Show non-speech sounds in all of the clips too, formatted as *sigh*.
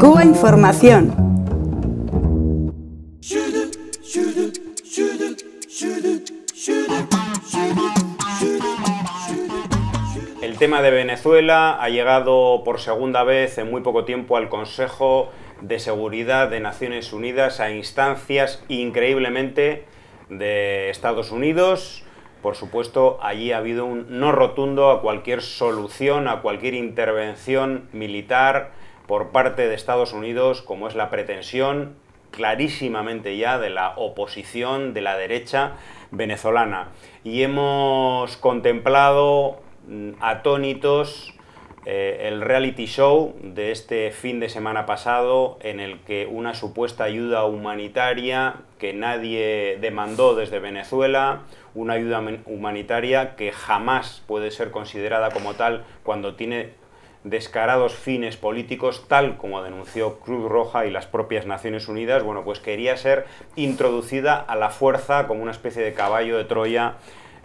Cuba Información. El tema de Venezuela ha llegado por segunda vez en muy poco tiempo al Consejo de Seguridad de Naciones Unidas a instancias increíblemente de Estados Unidos, por supuesto, allí ha habido un no rotundo a cualquier solución, a cualquier intervención militar por parte de Estados Unidos, como es la pretensión clarísimamente ya de la oposición de la derecha venezolana. Y hemos contemplado mm, atónitos eh, el reality show de este fin de semana pasado en el que una supuesta ayuda humanitaria que nadie demandó desde Venezuela, una ayuda humanitaria que jamás puede ser considerada como tal cuando tiene descarados fines políticos, tal como denunció Cruz Roja y las propias Naciones Unidas, bueno, pues quería ser introducida a la fuerza como una especie de caballo de Troya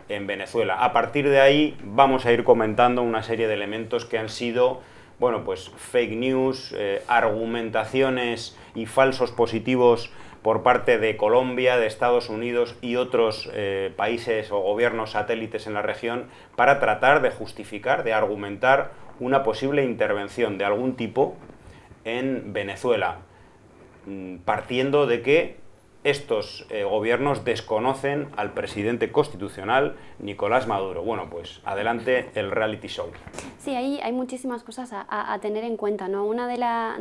en Venezuela. A partir de ahí vamos a ir comentando una serie de elementos que han sido, bueno, pues fake news, eh, argumentaciones y falsos positivos por parte de Colombia, de Estados Unidos y otros eh, países o gobiernos satélites en la región para tratar de justificar, de argumentar una posible intervención de algún tipo en Venezuela, mm, partiendo de que estos eh, gobiernos desconocen al presidente constitucional Nicolás Maduro. Bueno, pues adelante el reality show. Sí, ahí hay muchísimas cosas a, tener en cuenta. ¿no? Una de,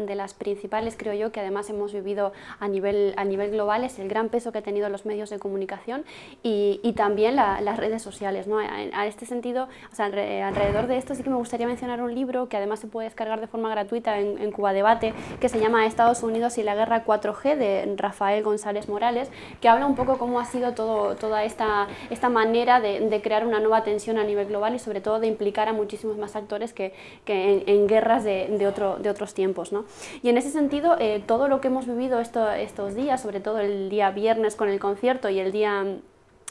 de, las principales, creo yo, que además hemos vivido a nivel, a nivel global es el gran peso que han tenido los medios de comunicación y, también las redes sociales. ¿no? A, este sentido, alrededor de esto sí que me gustaría mencionar un libro que además se puede descargar de forma gratuita en, en Cuba Debate, que se llama Estados Unidos y la guerra 4G de Rafael González Morales, que habla un poco cómo ha sido todo, toda esta, esta manera de, crear una nueva tensión a nivel global y sobre todo de implicar a muchísimos más actores que, en, guerras de, otro, de otros tiempos. ¿no? Y en ese sentido, eh, todo lo que hemos vivido estos días, sobre todo el día viernes con el concierto y el día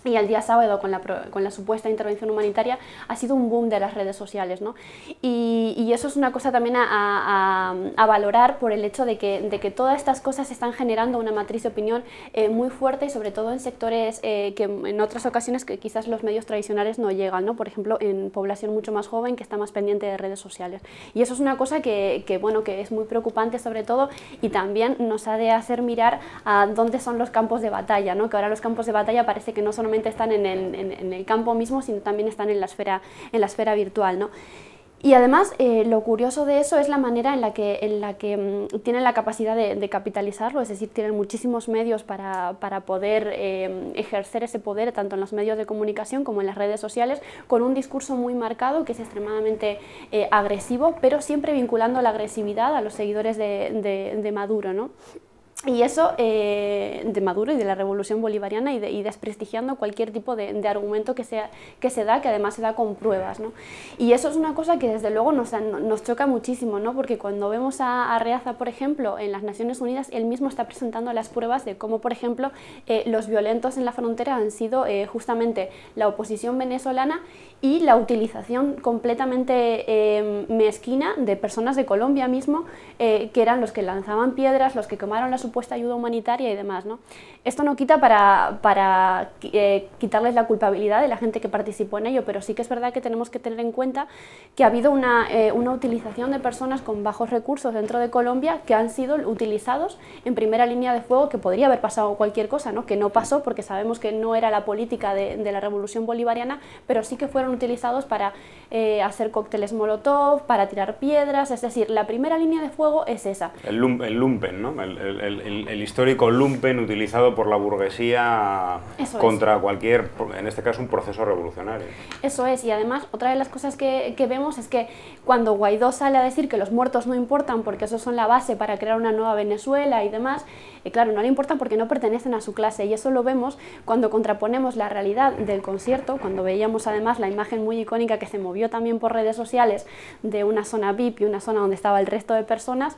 y el día sábado con la, con la, supuesta intervención humanitaria ha sido un boom de las redes sociales. ¿no? Y, eso es una cosa también a, a, valorar por el hecho de que, de que, todas estas cosas están generando una matriz de opinión eh, muy fuerte y sobre todo en sectores eh, que en otras ocasiones que quizás los medios tradicionales no llegan, ¿no? por ejemplo en población mucho más joven que está más pendiente de redes sociales. Y eso es una cosa que, que bueno, que es muy preocupante sobre todo y también nos ha de hacer mirar a dónde son los campos de batalla, ¿no? que ahora los campos de batalla parece que no son están en el, campo mismo, sino también están en la esfera, en la esfera virtual. ¿no? Y además, eh, lo curioso de eso es la manera en la que, en la que mm, tienen la capacidad de, capitalizarlo, es decir, tienen muchísimos medios para, poder eh, ejercer ese poder, tanto en los medios de comunicación como en las redes sociales, con un discurso muy marcado que es extremadamente eh, agresivo, pero siempre vinculando la agresividad a los seguidores de, de Maduro. ¿no? Y eso eh, de Maduro y de la revolución bolivariana y, desprestigiando cualquier tipo de, argumento que, sea, que se da, que además se da con pruebas. ¿no? Y eso es una cosa que desde luego nos, nos choca muchísimo, ¿no? porque cuando vemos a, Reaza, por ejemplo, en las Naciones Unidas, él mismo está presentando las pruebas de cómo, por ejemplo, eh, los violentos en la frontera han sido eh, justamente la oposición venezolana y la utilización completamente mezquina de personas de Colombia mismo, que eran los que lanzaban piedras, los que quemaron las ayuda humanitaria y demás. ¿no? Esto no quita para, para eh, quitarles la culpabilidad de la gente que participó en ello, pero sí que es verdad que tenemos que tener en cuenta que ha habido una, eh, una utilización de personas con bajos recursos dentro de Colombia que han sido utilizados en primera línea de fuego, que podría haber pasado cualquier cosa, ¿no? que no pasó porque sabemos que no era la política de, la revolución bolivariana, pero sí que fueron utilizados para eh, hacer cócteles molotov, para tirar piedras, es decir, la primera línea de fuego es esa. El, lumpen, ¿no? el, el, histórico lumpen utilizado por la burguesía contra cualquier, en este caso, un proceso revolucionario. Eso es, y además otra de las cosas que, vemos es que cuando Guaidó sale a decir que los muertos no importan porque esos son la base para crear una nueva Venezuela y demás, eh, claro, no le importan porque no pertenecen a su clase y eso lo vemos cuando contraponemos la realidad del concierto, cuando veíamos además la imagen muy icónica que se movió también por redes sociales de una zona VIP y una zona donde estaba el resto de personas,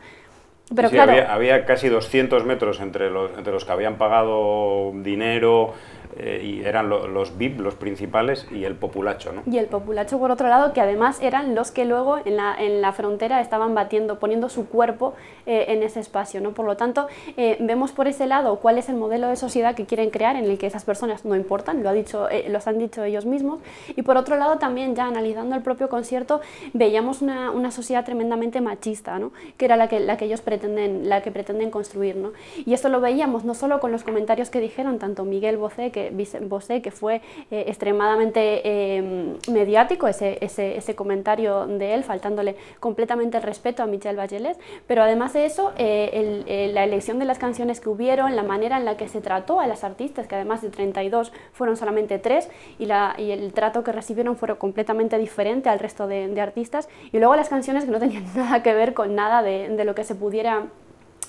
había, casi 200 metros entre los, entre los que habían pagado dinero, eh, y eran los VIP los principales y el populacho, ¿no? Y el populacho por otro lado, que además eran los que luego en la, en la frontera estaban batiendo, poniendo su cuerpo eh, en ese espacio, ¿no? Por lo tanto, eh, vemos por ese lado cuál es el modelo de sociedad que quieren crear en el que esas personas no importan, lo ha dicho, los han dicho ellos mismos. Y por otro lado, también ya analizando el propio concierto, veíamos una, una sociedad tremendamente machista, ¿no? Que era la que, la que ellos pretenden, la que pretenden construir, ¿no? Y esto lo veíamos no solo con los comentarios que dijeron tanto Miguel Bocé, que que, que fue eh, extremadamente eh, mediático ese, comentario de él, faltándole completamente el respeto a Michelle Bachelet, pero además de eso, eh, la elección de las canciones que hubieron, la manera en la que se trató a las artistas, que además de 32 fueron solamente tres y, la, el trato que recibieron fueron completamente diferente al resto de, artistas, y luego las canciones que no tenían *laughs* nada que ver con nada de lo que se pudiera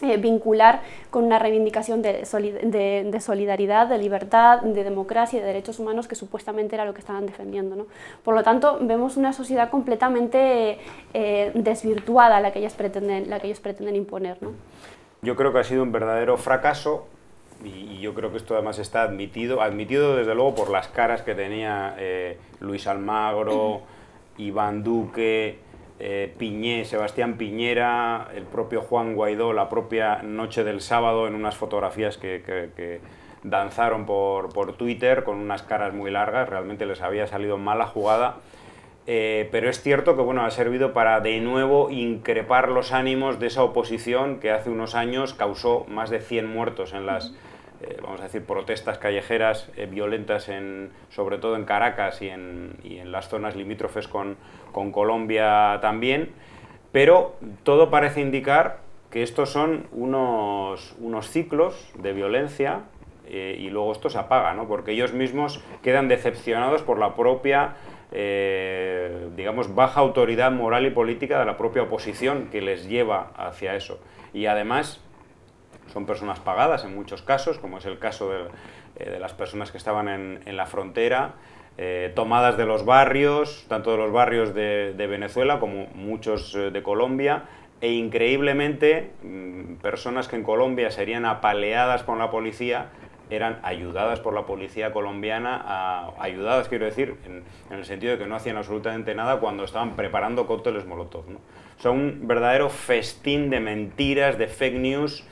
eh, vincular con una reivindicación de, solidaridad, de libertad, de democracia y de derechos humanos que supuestamente era lo que estaban defendiendo. Por lo tanto, vemos una sociedad completamente eh, desvirtuada la que ellos pretenden, la que ellos pretenden imponer. Yo creo que ha sido un verdadero fracaso y, yo creo que esto además está admitido, admitido desde luego por las caras que tenía eh, Luis Almagro, Iván Duque, eh, Piñé, Sebastián Piñera, el propio Juan Guaidó, la propia Noche del Sábado, en unas fotografías que, danzaron por, Twitter con unas caras muy largas, realmente les había salido mala jugada. Eh, pero es cierto que bueno, ha servido para de nuevo increpar los ánimos de esa oposición que hace unos años causó más de 100 muertos en las... Eh, vamos a decir, protestas callejeras eh, violentas, sobre todo en Caracas y en, las zonas limítrofes con, Colombia también, pero todo parece indicar que estos son unos, ciclos de violencia eh, y luego esto se apaga, ¿no? porque ellos mismos quedan decepcionados por la propia digamos, baja autoridad moral y política de la propia oposición que les lleva hacia eso. Y además, son personas pagadas en muchos casos, como es el caso de, eh, de las personas que estaban en, la frontera, eh, tomadas de los barrios, tanto de los barrios de, Venezuela como muchos eh, de Colombia, e increíblemente mm, personas que en Colombia serían apaleadas por la policía eran ayudadas por la policía colombiana, ayudadas quiero decir, en, el sentido de que no hacían absolutamente nada cuando estaban preparando cócteles Molotov. ¿no? O un verdadero festín de mentiras, de fake news,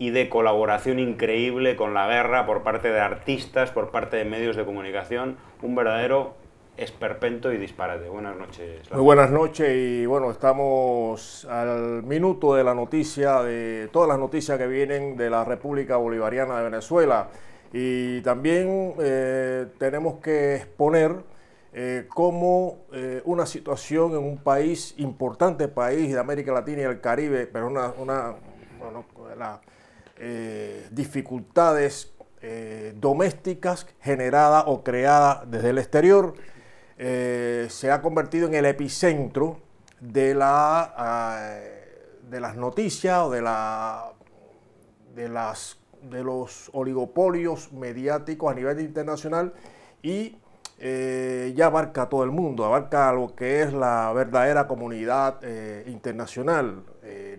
y de colaboración increíble con la guerra por parte de artistas, por parte de medios de comunicación, un verdadero esperpento y disparate. Buenas noches. Muy buenas noches y bueno, estamos al minuto de la noticia, de todas las noticias que vienen de la República Bolivariana de Venezuela. Y también eh, tenemos que exponer eh, cómo eh, una situación en un país, importante país de América Latina y el Caribe, pero una, una eh, dificultades eh, domésticas generadas o creadas desde el exterior, eh, se ha convertido en el epicentro de, la, ah, de las noticias o de, la, de, las, de los oligopolios mediáticos a nivel internacional y ya abarca a todo el mundo, abarca lo que es la verdadera comunidad internacional,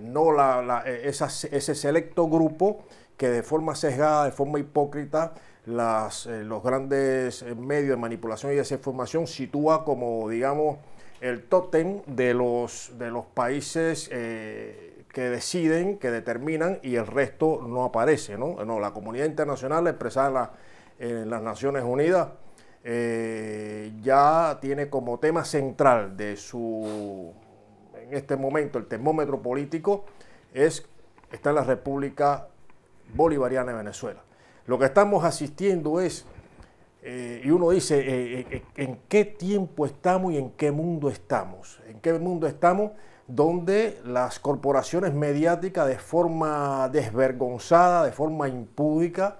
no la, e, ese selecto grupo que de forma sesgada, de forma hipócrita, las, eh, los grandes eh, medios de manipulación y desinformación sitúa como, digamos, el tótem de los, de los países eh, que deciden, que determinan y el resto no aparece. ¿no? la comunidad internacional expresada en, las Naciones Unidas ya tiene como tema central de su en este momento el termómetro político es, está en la República Bolivariana de Venezuela. Lo que estamos asistiendo es, eh, y uno dice, eh, eh, ¿en qué tiempo estamos y en qué mundo estamos? ¿En qué mundo estamos donde las corporaciones mediáticas de forma desvergonzada, de forma impúdica,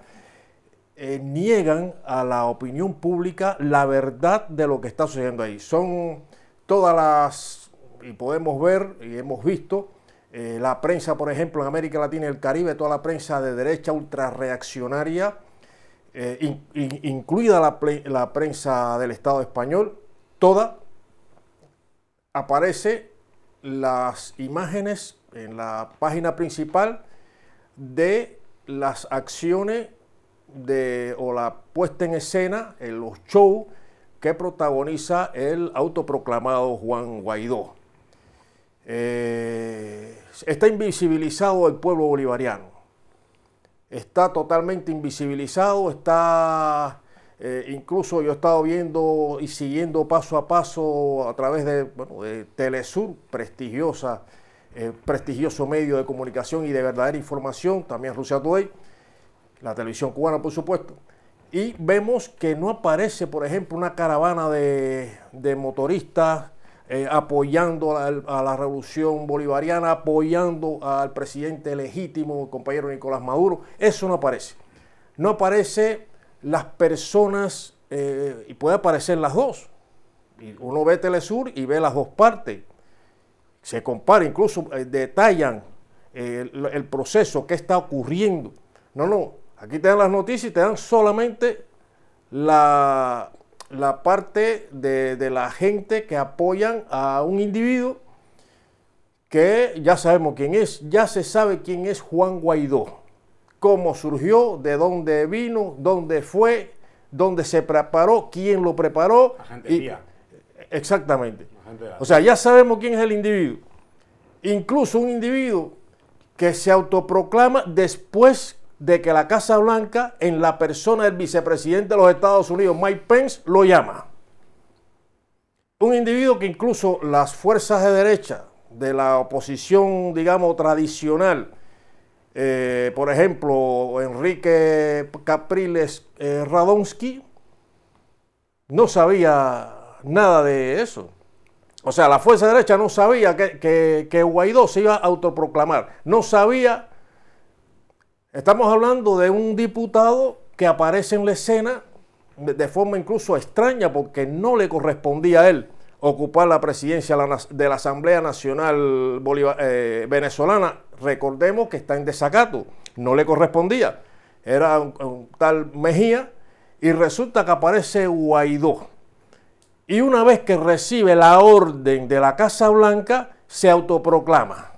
niegan a la opinión pública la verdad de lo que está sucediendo ahí? Son todas las y podemos ver y hemos visto eh, la prensa, por ejemplo, en América Latina y el Caribe, toda la prensa de derecha ultrarreaccionaria, eh, incluida la, prensa del Estado español, toda aparece las imágenes en la página principal de las acciones de, o la puesta en escena, en los shows que protagoniza el autoproclamado Juan Guaidó. Eh, está invisibilizado el pueblo bolivariano. Está totalmente invisibilizado, está eh, incluso yo he estado viendo y siguiendo paso a paso a través de, Telesur, prestigiosa, eh, prestigioso medio de comunicación y de verdadera información, también Rusia Today, la televisión cubana por supuesto. Y vemos que no aparece, por ejemplo, una caravana de, de motoristas eh, apoyando a la, revolución bolivariana, apoyando al presidente legítimo, el compañero Nicolás Maduro. Eso no aparece. No aparece las personas, eh, y puede aparecer las dos. Uno ve Telesur y ve las dos partes. Se compara, incluso eh, detallan el, el, proceso, que está ocurriendo. No, no, aquí te dan las noticias y te dan solamente la, la parte de, la gente que apoyan a un individuo que ya sabemos quién es, ya se sabe quién es Juan Guaidó, cómo surgió, de dónde vino, dónde fue, dónde se preparó, quién lo preparó. Exactamente. o sea, ya sabemos quién es el individuo. Incluso un individuo que se autoproclama después de que la Casa Blanca, en la persona del vicepresidente de los Estados Unidos, Mike Pence, lo llama. Un individuo que incluso las fuerzas de derecha, de la oposición, digamos, tradicional, eh, por ejemplo, Enrique Capriles eh, Radonsky, no sabía nada de eso. O sea, la fuerza derecha no sabía que, que Guaidó se iba a autoproclamar, no sabía Estamos hablando de un diputado que aparece en la escena de forma incluso extraña porque no le correspondía a él ocupar la presidencia de la Asamblea Nacional eh, Venezolana. Recordemos que está en desacato, no le correspondía. Era un tal Mejía y resulta que aparece Guaidó. Y una vez que recibe la orden de la Casa Blanca, se autoproclama.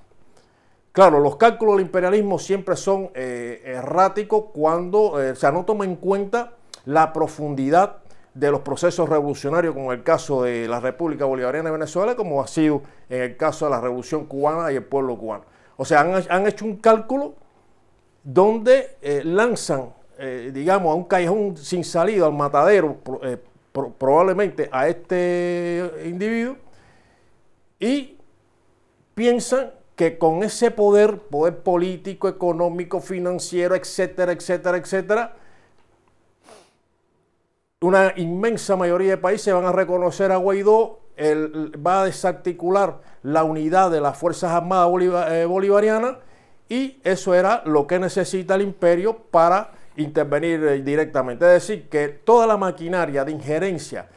Claro, los cálculos del imperialismo siempre son eh, erráticos cuando eh, no toma en cuenta la profundidad de los procesos revolucionarios, como en el caso de la República Bolivariana de Venezuela, como ha sido en el caso de la Revolución Cubana y el pueblo cubano. O sea, han, hecho un cálculo donde eh, lanzan, digamos, a un callejón sin salida, al matadero, probablemente a este individuo, y piensan que con ese poder, poder político, económico, financiero, etcétera, etcétera, etcétera, una inmensa mayoría de países van a reconocer a Guaidó, va a desarticular la unidad de las Fuerzas Armadas eh, Bolivarianas y eso era lo que necesita el imperio para intervenir eh, directamente. Es decir, que toda la maquinaria de injerencia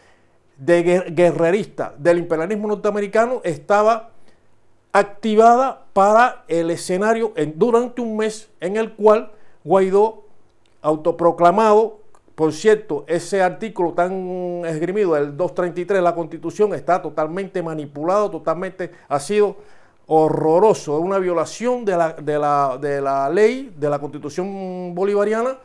de guerrerista del imperialismo norteamericano estaba activada para el escenario durante un mes en el cual Guaidó, autoproclamado, por cierto, ese artículo tan esgrimido, el 233 de la Constitución, está totalmente manipulado, totalmente ha sido horroroso, es una violación de la, de la, de la ley, de la Constitución bolivariana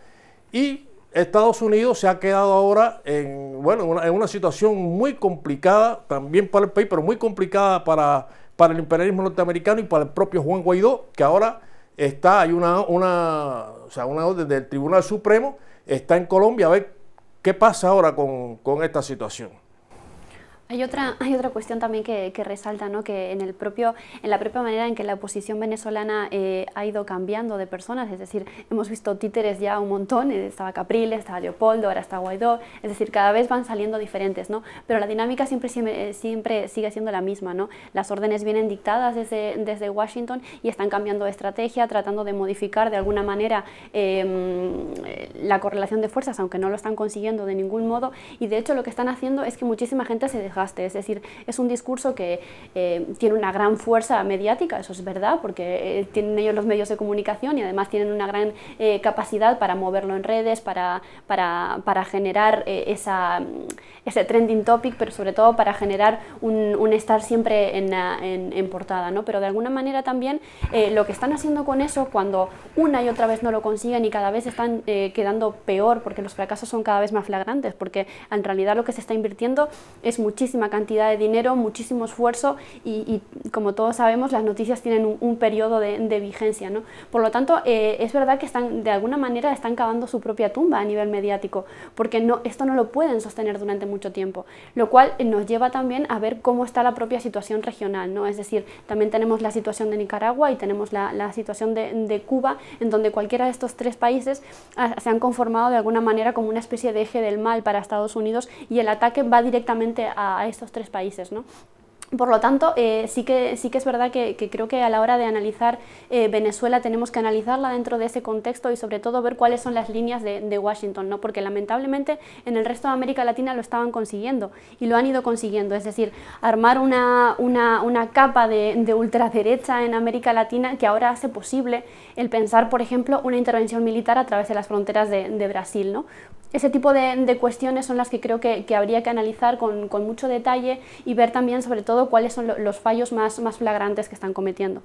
y Estados Unidos se ha quedado ahora en, bueno, una, en una situación muy complicada, también para el país, pero muy complicada para para el imperialismo norteamericano y para el propio Juan Guaidó, que ahora está, hay una, o sea, una orden del Tribunal Supremo, está en Colombia, a ver qué pasa ahora con, con esta situación. Hay otra, *laughs* hay otra cuestión también que, resalta, ¿no? que en, el propio, en la propia manera en que la oposición venezolana eh, ha ido cambiando de personas, es decir, hemos visto títeres ya un montón, eh, estaba Capriles, estaba Leopoldo, ahora está Guaidó, es decir, cada vez van saliendo diferentes, ¿no? pero la dinámica siempre, eh, siempre, sigue siendo la misma, ¿no? las órdenes vienen dictadas desde, desde Washington y están cambiando de estrategia, tratando de modificar de alguna manera em, la correlación de fuerzas, aunque no lo están consiguiendo de ningún modo, y de hecho lo que están haciendo es que muchísima gente se es decir, es un discurso que eh, tiene una gran fuerza mediática, eso es verdad, porque eh, tienen ellos los medios de comunicación y además tienen una gran eh, capacidad para moverlo en redes, para, para, para generar esa, ese trending topic, pero sobre todo para generar un, estar siempre en, en, portada. ¿no? Pero de alguna manera también lo que están haciendo con eso, cuando una y otra vez no lo consiguen y cada vez están quedando peor, porque los fracasos son cada vez más flagrantes, porque en realidad lo que se está invirtiendo es muchísimo muchísima cantidad de dinero, muchísimo esfuerzo y, como todos sabemos, las noticias tienen un, un periodo de, vigencia. ¿no? Por lo tanto, eh, es verdad que están, de alguna manera están cavando su propia tumba a nivel mediático, porque no, esto no lo pueden sostener durante mucho tiempo, lo cual eh, nos lleva también a ver cómo está la propia situación regional. ¿no? Es decir, también tenemos la situación de Nicaragua y tenemos la, situación de, de Cuba, en donde cualquiera de estos tres países ah, se han conformado de alguna manera como una especie de eje del mal para Estados Unidos y el ataque va directamente a, a, estos tres países. ¿no? Por lo tanto, eh, sí, que, sí que es verdad que, creo que a la hora de analizar eh, Venezuela tenemos que analizarla dentro de ese contexto y sobre todo ver cuáles son las líneas de, Washington, ¿no? porque lamentablemente en el resto de América Latina lo estaban consiguiendo y lo han ido consiguiendo, es decir, armar una, capa de, ultraderecha en América Latina que ahora hace posible el pensar, por ejemplo, una intervención militar a través de las fronteras de, de Brasil. ¿no? Ese tipo de, cuestiones son las que creo que, habría que analizar con, mucho detalle y ver también sobre todo cuáles son los fallos más flagrantes que están cometiendo.